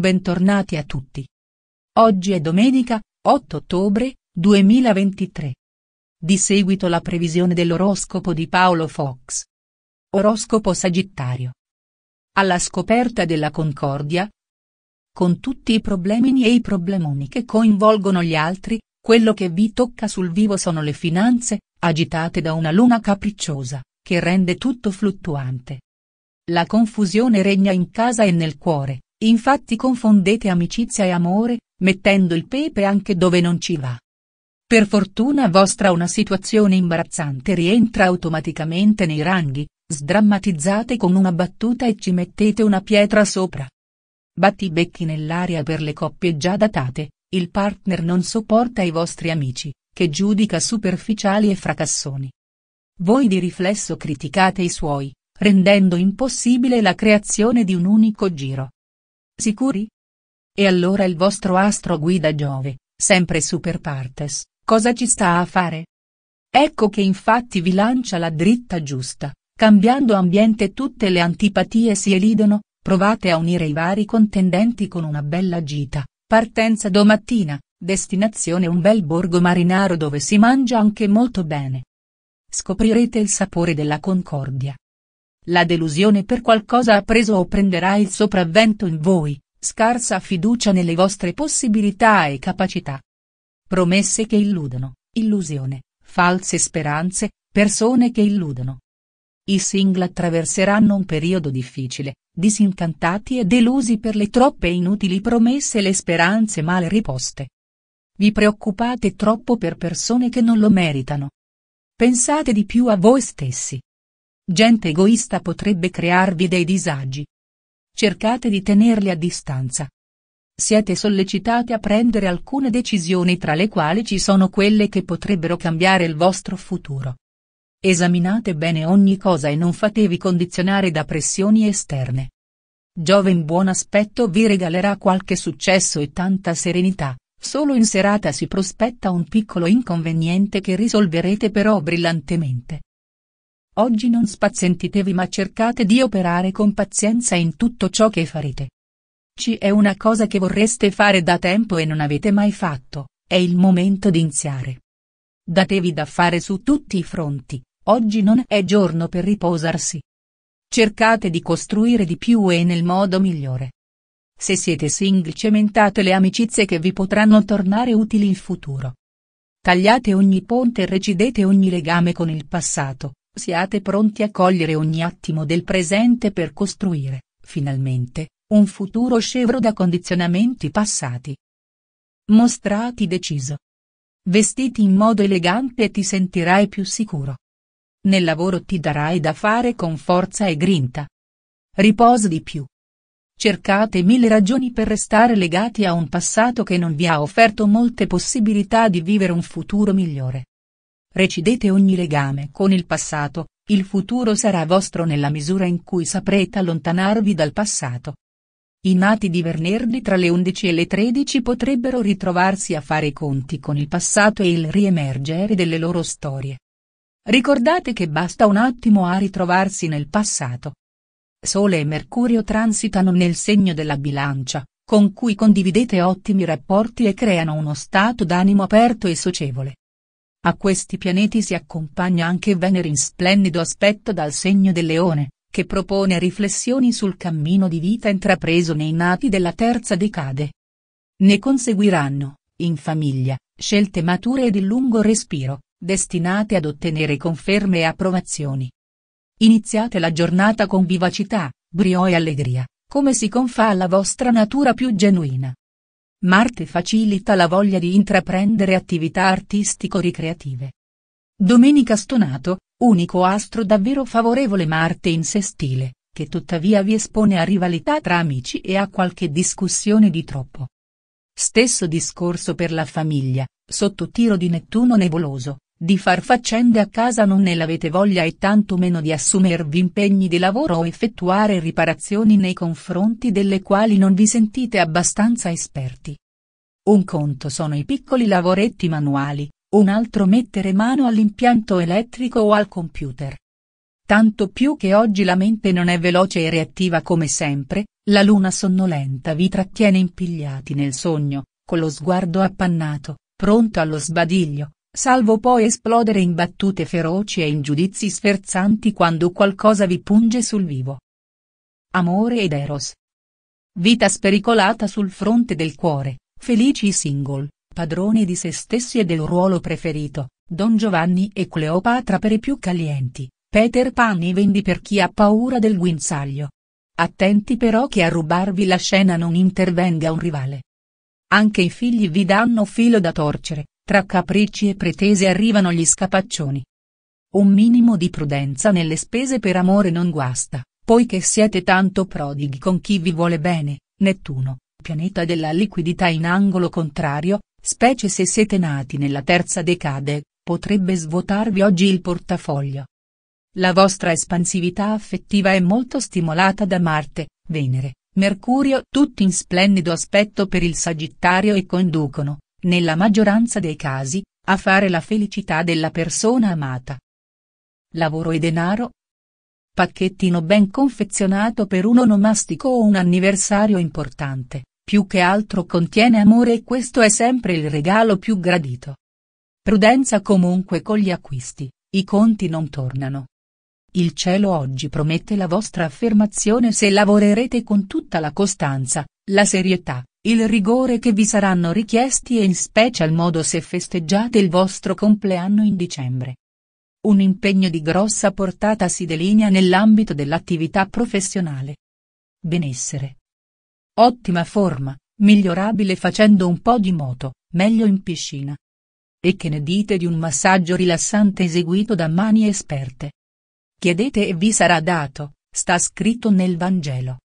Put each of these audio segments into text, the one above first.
Bentornati a tutti. Oggi è domenica, 8 ottobre, 2023. Di seguito la previsione dell'oroscopo di Paolo Fox. Oroscopo Sagittario. Alla scoperta della concordia. Con tutti i problemi e i problemoni che coinvolgono gli altri, quello che vi tocca sul vivo sono le finanze, agitate da una luna capricciosa, che rende tutto fluttuante. La confusione regna in casa e nel cuore, Infatti confondete amicizia e amore, mettendo il pepe anche dove non ci va. Per fortuna vostra una situazione imbarazzante rientra automaticamente nei ranghi, sdrammatizzate con una battuta e ci mettete una pietra sopra. Batti i becchi nell'aria per le coppie già datate, il partner non sopporta i vostri amici, che giudica superficiali e fracassoni. Voi di riflesso criticate i suoi, rendendo impossibile la creazione di un unico giro. Sicuri? E allora il vostro astro guida Giove, sempre super partes, cosa ci sta a fare? Ecco che infatti vi lancia la dritta giusta, cambiando ambiente tutte le antipatie si elidono, provate a unire i vari contendenti con una bella gita, partenza domattina, destinazione un bel borgo marinaro dove si mangia anche molto bene. Scoprirete il sapore della concordia, la delusione per qualcosa ha preso o prenderà il sopravvento in voi, scarsa fiducia nelle vostre possibilità e capacità. Promesse che illudono, illusione, false speranze, persone che illudono. I single attraverseranno un periodo difficile, disincantati e delusi per le troppe inutili promesse e le speranze male riposte. Vi preoccupate troppo per persone che non lo meritano. Pensate di più a voi stessi, gente egoista potrebbe crearvi dei disagi. Cercate di tenerli a distanza. Siete sollecitate a prendere alcune decisioni tra le quali ci sono quelle che potrebbero cambiare il vostro futuro. Esaminate bene ogni cosa e non fatevi condizionare da pressioni esterne. Giove in buon aspetto vi regalerà qualche successo e tanta serenità, solo in serata si prospetta un piccolo inconveniente che risolverete però brillantemente. Oggi non spazientitevi ma cercate di operare con pazienza in tutto ciò che farete. Ci è una cosa che vorreste fare da tempo e non avete mai fatto, è il momento di iniziare. Datevi da fare su tutti i fronti, oggi non è giorno per riposarsi. Cercate di costruire di più e nel modo migliore. Se siete single cementate le amicizie che vi potranno tornare utili in futuro. Tagliate ogni ponte e recidete ogni legame con il passato, Siate pronti a cogliere ogni attimo del presente per costruire, finalmente, un futuro scevro da condizionamenti passati. Mostrati deciso. Vestiti in modo elegante e ti sentirai più sicuro. Nel lavoro ti darai da fare con forza e grinta. Riposa di più. Cercate mille ragioni per restare legati a un passato che non vi ha offerto molte possibilità di vivere un futuro migliore. Recidete ogni legame con il passato, il futuro sarà vostro nella misura in cui saprete allontanarvi dal passato. I nati di venerdì tra le 11 e le 13 potrebbero ritrovarsi a fare i conti con il passato e il riemergere delle loro storie. Ricordate che basta un attimo a ritrovarsi nel passato. Sole e Mercurio transitano nel segno della bilancia, con cui condividete ottimi rapporti e creano uno stato d'animo aperto e socievole. A questi pianeti si accompagna anche Venere in splendido aspetto dal segno del leone, che propone riflessioni sul cammino di vita intrapreso nei nati della terza decade. Ne conseguiranno, in famiglia, scelte mature e di lungo respiro, destinate ad ottenere conferme e approvazioni. Iniziate la giornata con vivacità, brio e allegria, come si confà alla vostra natura più genuina. Marte facilita la voglia di intraprendere attività artistico-ricreative. Domenica Stonato, unico astro davvero favorevole Marte in sé stile, che tuttavia vi espone a rivalità tra amici e a qualche discussione di troppo. Stesso discorso per la famiglia, sotto tiro di Nettuno nebuloso. Di far faccende a casa non ne l'avete voglia e tanto meno di assumervi impegni di lavoro o effettuare riparazioni nei confronti delle quali non vi sentite abbastanza esperti. Un conto sono i piccoli lavoretti manuali, un altro mettere mano all'impianto elettrico o al computer. Tanto più che oggi la mente non è veloce e reattiva come sempre, la luna sonnolenta vi trattiene impigliati nel sogno, con lo sguardo appannato, pronto allo sbadiglio, salvo poi esplodere in battute feroci e in giudizi sferzanti quando qualcosa vi punge sul vivo. Amore ed Eros. Vita spericolata sul fronte del cuore, felici i single, padroni di se stessi e del ruolo preferito, Don Giovanni e Cleopatra per i più calienti, Peter Pan i vendi per chi ha paura del guinzaglio. Attenti però che a rubarvi la scena non intervenga un rivale. Anche i figli vi danno filo da torcere, tra capricci e pretese arrivano gli scapaccioni. Un minimo di prudenza nelle spese per amore non guasta, poiché siete tanto prodighi con chi vi vuole bene, Nettuno, pianeta della liquidità in angolo contrario, specie se siete nati nella terza decade, potrebbe svuotarvi oggi il portafoglio. La vostra espansività affettiva è molto stimolata da Marte, Venere, Mercurio tutti in splendido aspetto per il Sagittario e conducono, nella maggioranza dei casi, a fare la felicità della persona amata. Lavoro e denaro? Pacchettino ben confezionato per un onomastico o un anniversario importante, più che altro contiene amore e questo è sempre il regalo più gradito. Prudenza comunque con gli acquisti, i conti non tornano. Il cielo oggi promette la vostra affermazione se lavorerete con tutta la costanza, la serietà, il rigore che vi saranno richiesti e in special modo se festeggiate il vostro compleanno in dicembre. Un impegno di grossa portata si delinea nell'ambito dell'attività professionale. Benessere. Ottima forma, migliorabile facendo un po' di moto, meglio in piscina. E che ne dite di un massaggio rilassante eseguito da mani esperte? Chiedete e vi sarà dato, sta scritto nel Vangelo.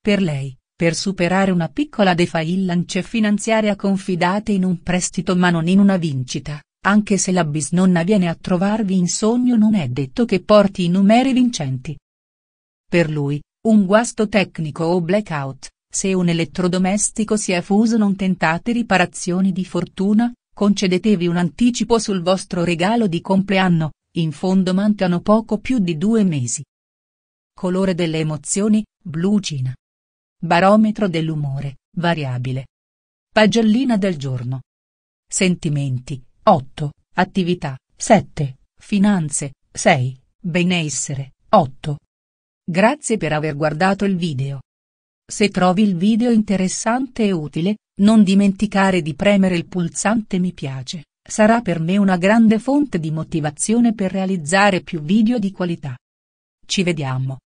Per lei, per superare una piccola defaillance finanziaria confidate in un prestito ma non in una vincita, anche se la bisnonna viene a trovarvi in sogno non è detto che porti i numeri vincenti. Per lui, un guasto tecnico o blackout, se un elettrodomestico si è fuso non tentate riparazioni di fortuna, concedetevi un anticipo sul vostro regalo di compleanno, in fondo mancano poco più di due mesi. Colore delle emozioni, blu cina. Barometro dell'umore, variabile. Pagellina del giorno. Sentimenti, 8. Attività, 7. Finanze, 6. Benessere, 8. Grazie per aver guardato il video. Se trovi il video interessante e utile, non dimenticare di premere il pulsante mi piace, sarà per me una grande fonte di motivazione per realizzare più video di qualità. Ci vediamo.